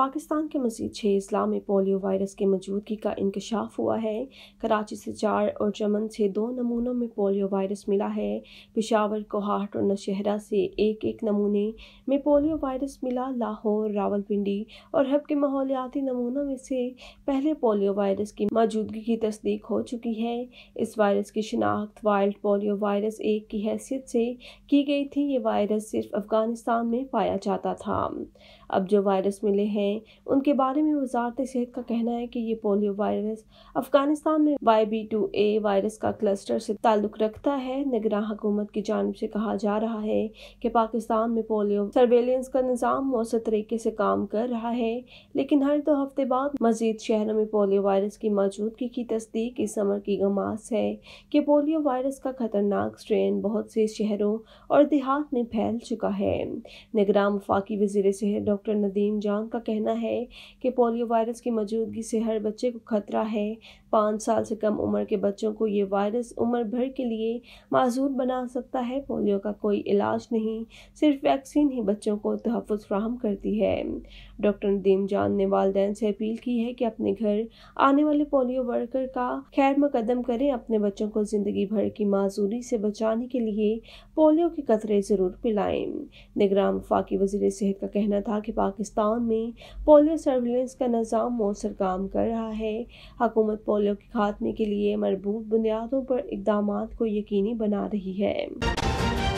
पाकिस्तान के मजीद छः अजला में पोलियो वायरस की मौजूदगी का इंकशाफ हुआ है कराची से चार और चमन से दो नमूनों में पोलियो वायरस मिला है पिशावर कोहाट और नशहरा से एक एक नमूने में पोलियो वायरस मिला लाहौर रावलपिंडी और हब के माहौलियाती नमूनों में से पहले पोलियो वायरस की मौजूदगी की तस्दीक हो चुकी है इस वायरस की शिनाख्त वाइल्ड पोलियो वायरस एक की हैसियत से की गई थी ये वायरस सिर्फ अफगानिस्तान में पाया जाता था अब जो वायरस मिले हैं उनके बारे में वजारत सेहत का कहना है कि ये पोलियो वायरस अफगानिस्तान में Y B two A virus का क्लस्टर से ताल्लुक रखता है निगरान हुकूमत की जानब से कहा जा रहा है कि पाकिस्तान में पोलियो सर्वेलेंस का निज़ाम मौसर तरीके से काम कर रहा है लेकिन हर दो हफ्ते बाद मजीद शहरों में पोलियो वायरस की मौजूदगी की तस्दीक इस समर की गमास है कि पोलियो वायरस का खतरनाक स्ट्रेन बहुत से शहरों और देहात में फैल चुका है निगरान वफाकी वजीर सेहत डॉ डॉक्टर नदीम जांग का कहना है कि पोलियो वायरस की मौजूदगी से हर बच्चे को खतरा है पाँच साल से कम उम्र के बच्चों को ये वायरस उम्र भर के लिए माजूर बना सकता है पोलियो का कोई इलाज नहीं सिर्फ वैक्सीन ही बच्चों को तहफ़ फ्राहम करती है डॉक्टर नदीम जान ने वालदेन से अपील की है कि अपने घर आने वाले पोलियो वर्कर का खैर मुकदम करें अपने बच्चों को ज़िंदगी भर की माजूरी से बचाने के लिए पोलियो के कतरे ज़रूर पिलाएं निगरान वफाकी वजीर सेहत का कहना था कि कि पाकिस्तान में पोलियो सर्विलेंस का निज़ाम मौसर काम कर रहा है हकूमत पोलियो के खात्मे के लिए मरबूत बुनियादों पर इकदाम को यकीनी बना रही है